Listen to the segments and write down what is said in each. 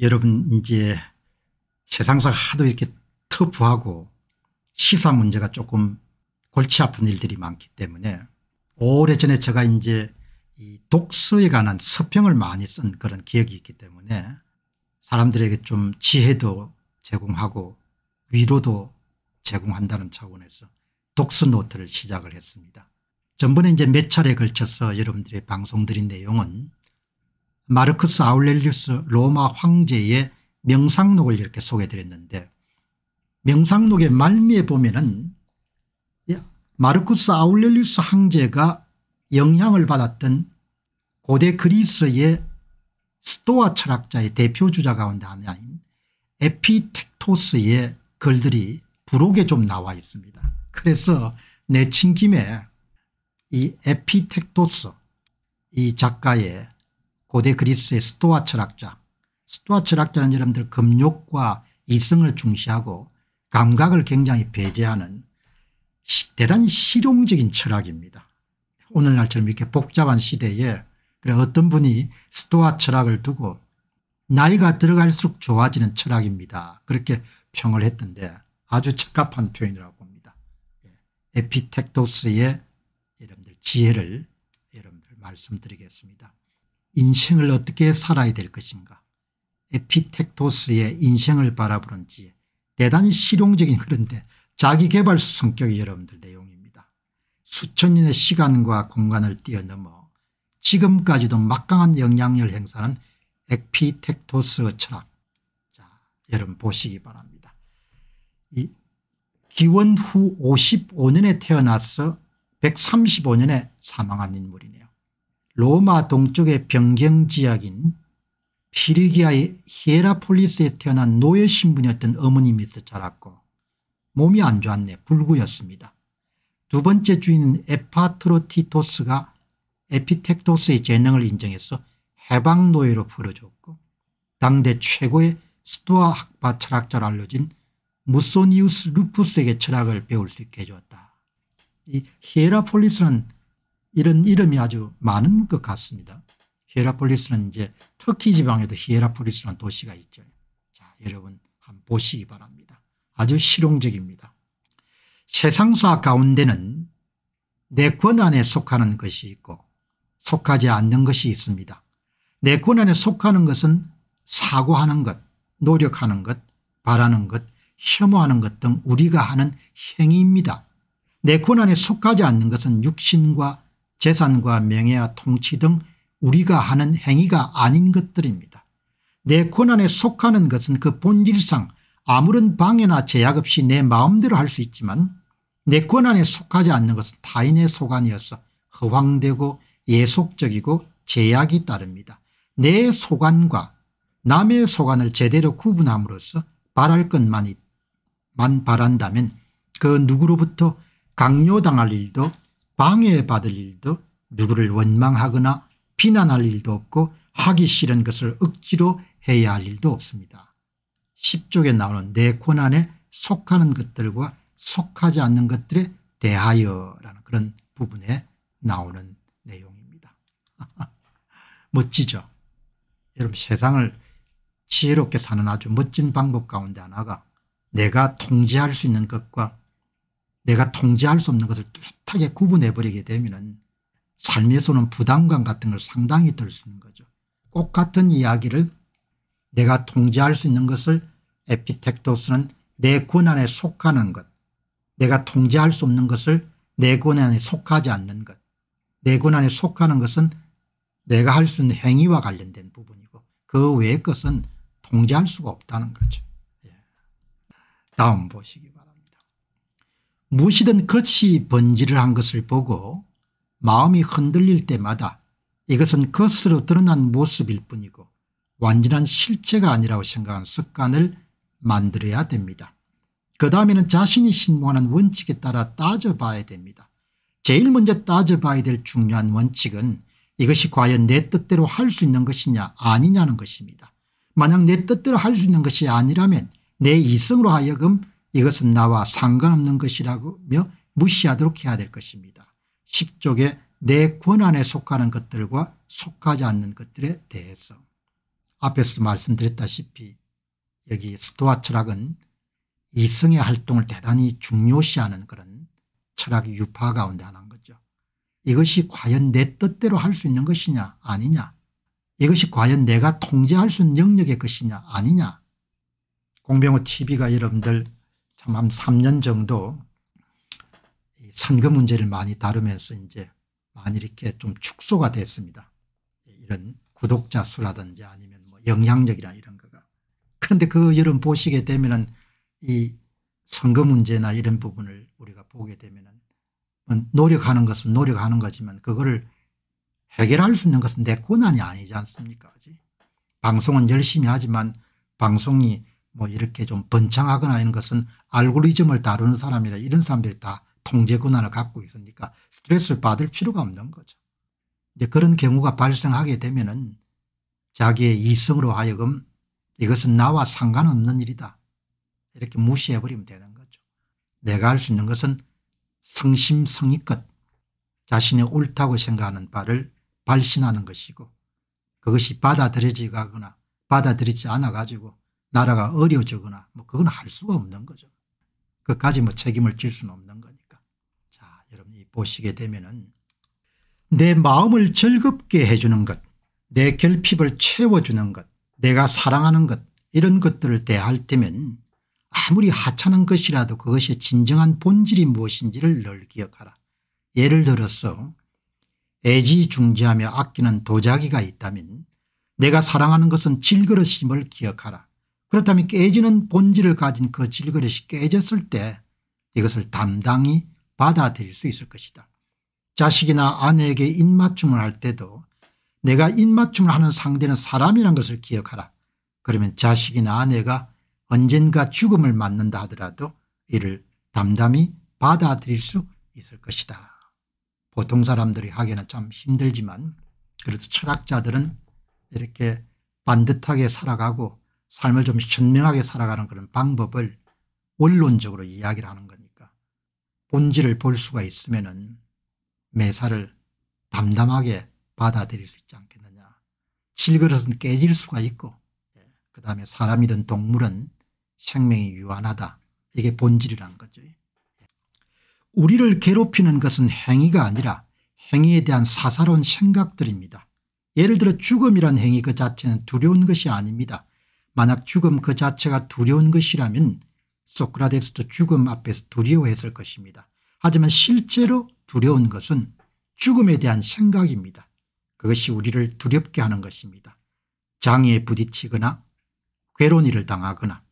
여러분 이제 세상사가 하도 이렇게 터프하고 시사 문제가 조금 골치 아픈 일들이 많기 때문에 오래전에 제가 이제 이 독서에 관한 서평을 많이 쓴 그런 기억이 있기 때문에 사람들에게 좀 지혜도 제공하고 위로도 제공한다는 차원에서 독서 노트를 시작을 했습니다. 전번에 이제 몇 차례 걸쳐서 여러분들의 방송드린 내용은 마르크스 아울렐리우스 로마 황제의 명상록을 이렇게 소개드렸는데 해 명상록의 말미에 보면은 예, 마르쿠스 아울렐리우스 황제가 영향을 받았던 고대 그리스의 스토아 철학자의 대표 주자 가운데 하나인 에피텍토스의 글들이 부록에 좀 나와 있습니다. 그래서 내친 김에 이 에피텍토스 이 작가의 고대 그리스의 스토아 철학자 스토아 철학자는 여러분들 금욕과 이성을 중시하고 감각을 굉장히 배제하는 대단히 실용적인 철학입니다. 오늘날처럼 이렇게 복잡한 시대에 그래 어떤 분이 스토아 철학을 두고 나이가 들어갈수록 좋아지는 철학입니다. 그렇게 평을 했던데 아주 적합한 표현이라고 봅니다. 예, 에피텍토스의 여러분들 지혜를 여러분들 말씀드리겠습니다. 인생을 어떻게 살아야 될 것인가 에피텍토스의 인생을 바라보는지 대단히 실용적인 그런데 자기개발서 성격이 여러분들 내용입니다. 수천 년의 시간과 공간을 뛰어넘어 지금까지도 막강한 영향력을 행사하는 에피텍토스 철학 자 여러분 보시기 바랍니다. 이 기원 후 55년에 태어나서 135년에 사망한 인물이네요. 로마 동쪽의 변경지역인 피리기아의 히에라폴리스에 태어난 노예 신분이었던 어머니 밑에 자랐고 몸이 안 좋았네 불구였습니다. 두 번째 주인은 에파트로티토스가 에피텍토스의 재능을 인정해서 해방노예로 부르졌고 당대 최고의 스토아 학파 철학자로 알려진 무소니우스 루푸스에게 철학을 배울 수 있게 해주었다. 이 히에라폴리스는 이런 이름이 아주 많은 것 같습니다. 히에라폴리스는 이제 터키 지방에도 히에라폴리스라는 도시가 있죠. 자, 여러분 한번 보시기 바랍니다. 아주 실용적입니다. 세상사 가운데는 내 권한에 속하는 것이 있고 속하지 않는 것이 있습니다. 내 권한에 속하는 것은 사고하는 것, 노력하는 것, 바라는 것, 혐오하는 것 등 우리가 하는 행위입니다. 내 권한에 속하지 않는 것은 육신과 재산과 명예와 통치 등 우리가 하는 행위가 아닌 것들입니다. 내 권한에 속하는 것은 그 본질상 아무런 방해나 제약 없이 내 마음대로 할 수 있지만 내 권한에 속하지 않는 것은 타인의 소관이어서 허황되고 예속적이고 제약이 따릅니다. 내 소관과 남의 소관을 제대로 구분함으로써 바랄 것만 만 바란다면 그 누구로부터 강요당할 일도 방해받을 일도 누구를 원망하거나 비난할 일도 없고 하기 싫은 것을 억지로 해야 할 일도 없습니다. 10쪽에 나오는 내 고난에 속하는 것들과 속하지 않는 것들에 대하여라는 그런 부분에 나오는 내용입니다. 멋지죠. 여러분 세상을 지혜롭게 사는 아주 멋진 방법 가운데 하나가 내가 통제할 수 있는 것과 내가 통제할 수 없는 것을 뚜렷하게 구분해버리게 되면 삶에서는 부담감 같은 걸 상당히 들 수 있는 거죠. 꼭 같은 이야기를 내가 통제할 수 있는 것을 에피텍토스는 내 권한에 속하는 것 내가 통제할 수 없는 것을 내 권한에 속하지 않는 것내 권한에 속하는 것은 내가 할 수 있는 행위와 관련된 부분이고 그 외의 것은 통제할 수가 없다는 거죠. 예. 다음 보시기 바랍니다. 무엇이든 겉이 번지를 한 것을 보고 마음이 흔들릴 때마다 이것은 겉으로 드러난 모습일 뿐이고 완전한 실체가 아니라고 생각한 습관을 만들어야 됩니다. 그 다음에는 자신이 신봉하는 원칙에 따라 따져봐야 됩니다. 제일 먼저 따져봐야 될 중요한 원칙은 이것이 과연 내 뜻대로 할 수 있는 것이냐 아니냐는 것입니다. 만약 내 뜻대로 할 수 있는 것이 아니라면 내 이성으로 하여금 이것은 나와 상관없는 것이라며 무시하도록 해야 될 것입니다. 10쪽에 내 권한에 속하는 것들과 속하지 않는 것들에 대해서 앞에서 말씀드렸다시피 여기 스토아 철학은 이성의 활동을 대단히 중요시하는 그런 철학 유파 가운데 하나인 거죠. 이것이 과연 내 뜻대로 할 수 있는 것이냐 아니냐 이것이 과연 내가 통제할 수 있는 영역의 것이냐 아니냐 공병호 tv가 여러분들 참한 3년 정도 선거 문제를 많이 다루면서 이제 많이 이렇게 좀 축소가 됐습니다. 예, 이런 구독자 수라든지 아니면 뭐 영향력이나 이런 거가. 그런데 그 여름 보시게 되면은 이 선거 문제나 이런 부분을 우리가 보게 되면은 뭐 노력하는 것은 노력하는 거지만 그거를 해결할 수 있는 것은 내 권한이 아니지 않습니까? 방송은 열심히 하지만 방송이 뭐 이렇게 좀 번창하거나 이런 것은 알고리즘을 다루는 사람이라 이런 사람들이 다 통제 권한을 갖고 있으니까 스트레스를 받을 필요가 없는 거죠. 이제 그런 경우가 발생하게 되면은 자기의 이성으로 하여금 이것은 나와 상관없는 일이다. 이렇게 무시해버리면 되는 거죠. 내가 할 수 있는 것은 성심성의껏 자신의 옳다고 생각하는 바를 발신하는 것이고 그것이 받아들여지거나 받아들이지 않아 가지고 나라가 어려지거나 워뭐 그건 할 수가 없는 거죠. 그까지 뭐 책임을 질 수는 없는 거니까. 자, 여러분이 보시게 되면은 내 마음을 즐겁게 해주는 것, 내 결핍을 채워주는 것, 내가 사랑하는 것 이런 것들을 대할 때면 아무리 하찮은 것이라도 그것의 진정한 본질이 무엇인지를 늘 기억하라. 예를 들어서 애지중지하며 아끼는 도자기가 있다면 내가 사랑하는 것은 질그릇임을 기억하라. 그렇다면 깨지는 본질을 가진 그 질그릇이 깨졌을 때 이것을 담당히 받아들일 수 있을 것이다. 자식이나 아내에게 입맞춤을 할 때도 내가 입맞춤을 하는 상대는 사람이란 것을 기억하라. 그러면 자식이나 아내가 언젠가 죽음을 맞는다 하더라도 이를 담담히 받아들일 수 있을 것이다. 보통 사람들이 하기는 참 힘들지만 그래서 철학자들은 이렇게 반듯하게 살아가고 삶을 좀 현명하게 살아가는 그런 방법을 원론적으로 이야기를 하는 거니까 본질을 볼 수가 있으면 은 매사를 담담하게 받아들일 수 있지 않겠느냐. 질그릇은 깨질 수가 있고 예. 그 다음에 사람이든 동물은 생명이 유한하다. 이게 본질이란 거죠. 예. 우리를 괴롭히는 것은 행위가 아니라 행위에 대한 사사로운 생각들입니다. 예를 들어 죽음이란 행위 그 자체는 두려운 것이 아닙니다. 만약 죽음 그 자체가 두려운 것이라면 소크라테스도 죽음 앞에서 두려워했을 것입니다. 하지만 실제로 두려운 것은 죽음에 대한 생각입니다. 그것이 우리를 두렵게 하는 것입니다. 장애에 부딪히거나 괴로운 일을 당하거나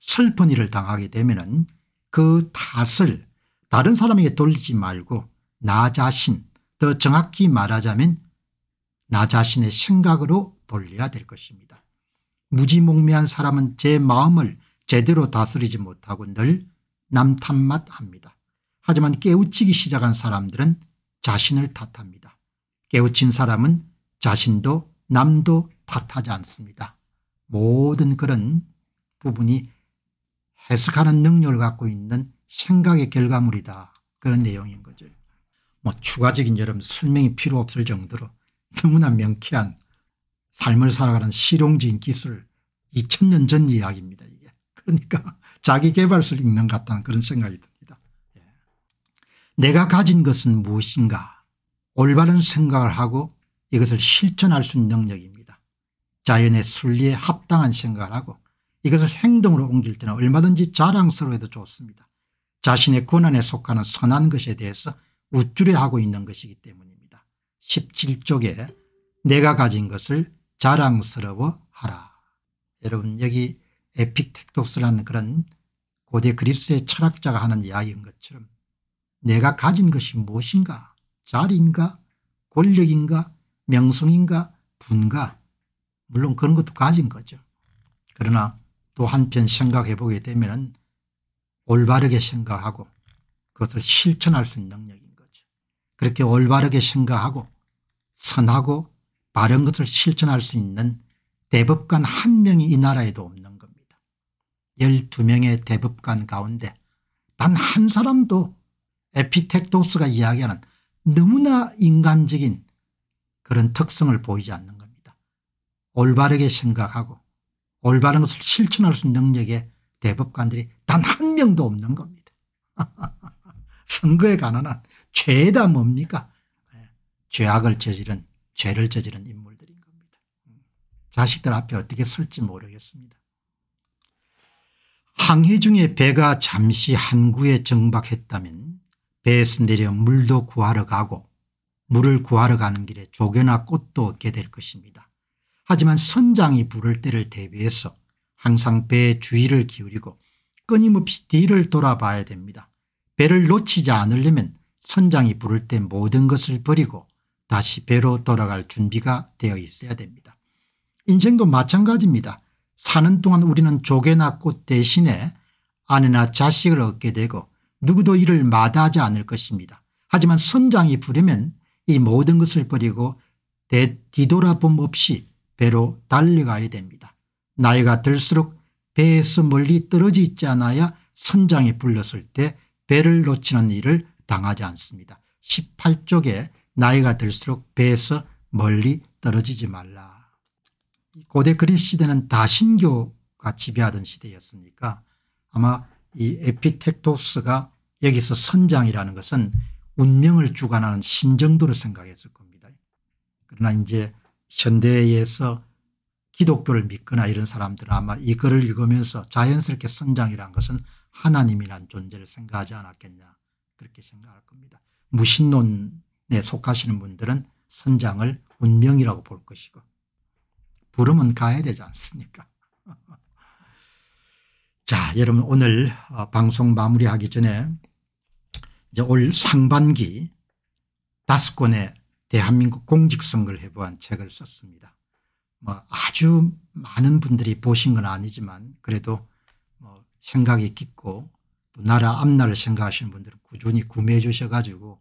슬픈 일을 당하게 되면 그 탓을 다른 사람에게 돌리지 말고 나 자신 더 정확히 말하자면 나 자신의 생각으로 돌려야 될 것입니다. 무지몽매한 사람은 제 마음을 제대로 다스리지 못하고 늘 남탓맛합니다. 하지만 깨우치기 시작한 사람들은 자신을 탓합니다. 깨우친 사람은 자신도 남도 탓하지 않습니다. 모든 그런 부분이 해석하는 능력을 갖고 있는 생각의 결과물이다. 그런 내용인 거죠. 뭐 추가적인 여러분 설명이 필요 없을 정도로 너무나 명쾌한 삶을 살아가는 실용적인 기술 2000년 전 이야기입니다. 이게. 그러니까 자기 개발서를 읽는 것 같다는 그런 생각이 듭니다. 예. 내가 가진 것은 무엇인가 올바른 생각을 하고 이것을 실천할 수 있는 능력입니다. 자연의 순리에 합당한 생각을 하고 이것을 행동으로 옮길 때는 얼마든지 자랑스러워도 좋습니다. 자신의 권한에 속하는 선한 것에 대해서 우쭐해하고 있는 것이기 때문입니다. 17쪽에 내가 가진 것을 자랑스러워하라. 여러분 여기 에픽텍토스라는 그런 고대 그리스의 철학자가 하는 이야기인 것처럼 내가 가진 것이 무엇인가 자리인가 권력인가 명성인가 분가 물론 그런 것도 가진 거죠. 그러나 또 한편 생각해 보게 되면 올바르게 생각하고 그것을 실천할 수 있는 능력인 거죠. 그렇게 올바르게 생각하고 선하고 바른 것을 실천할 수 있는 대법관 한 명이 이 나라에도 없는 겁니다. 12명의 대법관 가운데 단 한 사람도 에피텍토스가 이야기하는 너무나 인간적인 그런 특성을 보이지 않는 겁니다. 올바르게 생각하고 올바른 것을 실천할 수 있는 능력의 대법관들이 단 한 명도 없는 겁니다. 선거에 관한 죄다 뭡니까? 예, 죄악을 저지른 죄를 저지른 인물들인 겁니다. 음. 자식들 앞에 어떻게 설지 모르겠습니다. 항해 중에 배가 잠시 항구에 정박했다면 배에서 내려 물도 구하러 가고 물을 구하러 가는 길에 조개나 꽃도 얻게 될 것입니다. 하지만 선장이 부를 때를 대비해서 항상 배에 주의를 기울이고 끊임없이 뒤를 돌아봐야 됩니다. 배를 놓치지 않으려면 선장이 부를 때 모든 것을 버리고 다시 배로 돌아갈 준비가 되어 있어야 됩니다. 인생도 마찬가지입니다. 사는 동안 우리는 조개나 꽃 대신에 아내나 자식을 얻게 되고 누구도 이를 마다하지 않을 것입니다. 하지만 선장이 부르면 이 모든 것을 버리고 대, 뒤돌아봄 없이 배로 달려가야 됩니다. 나이가 들수록 배에서 멀리 떨어져 지 않아야 선장이 불렀을 때 배를 놓치는 일을 당하지 않습니다. 18쪽에 나이가 들수록 배에서 멀리 떨어지지 말라. 고대 그리스 시대는 다신교가 지배하던 시대였으니까 아마 이 에피텍토스가 여기서 선장이라는 것은 운명을 주관하는 신 정도로 생각했을 겁니다. 그러나 이제 현대에서 기독교를 믿거나 이런 사람들은 아마 이 글을 읽으면서 자연스럽게 선장이라는 것은 하나님이란 존재를 생각하지 않았겠냐 그렇게 생각할 겁니다. 무신론 속하시는 분들은 선장을 운명이라고 볼 것이고 부름은 가야 되지 않습니까 자 여러분 오늘 어, 방송 마무리하기 전에 이제 올 상반기 다섯 권의 대한민국 공직선거를 해부한 책을 썼습니다. 뭐 아주 많은 분들이 보신 건 아니지만 그래도 뭐 생각이 깊고 또 나라 앞날을 생각하시는 분들은 꾸준히 구매해 주셔가지고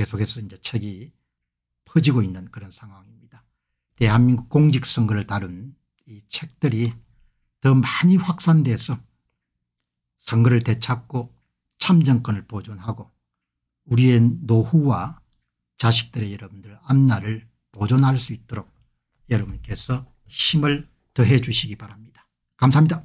계속해서 이제 책이 퍼지고 있는 그런 상황입니다. 대한민국 공직선거를 다룬 이 책들이 더 많이 확산돼서 선거를 되찾고 참정권을 보존하고 우리의 노후와 자식들의 여러분들 앞날을 보존할 수 있도록 여러분께서 힘을 더해 주시기 바랍니다. 감사합니다.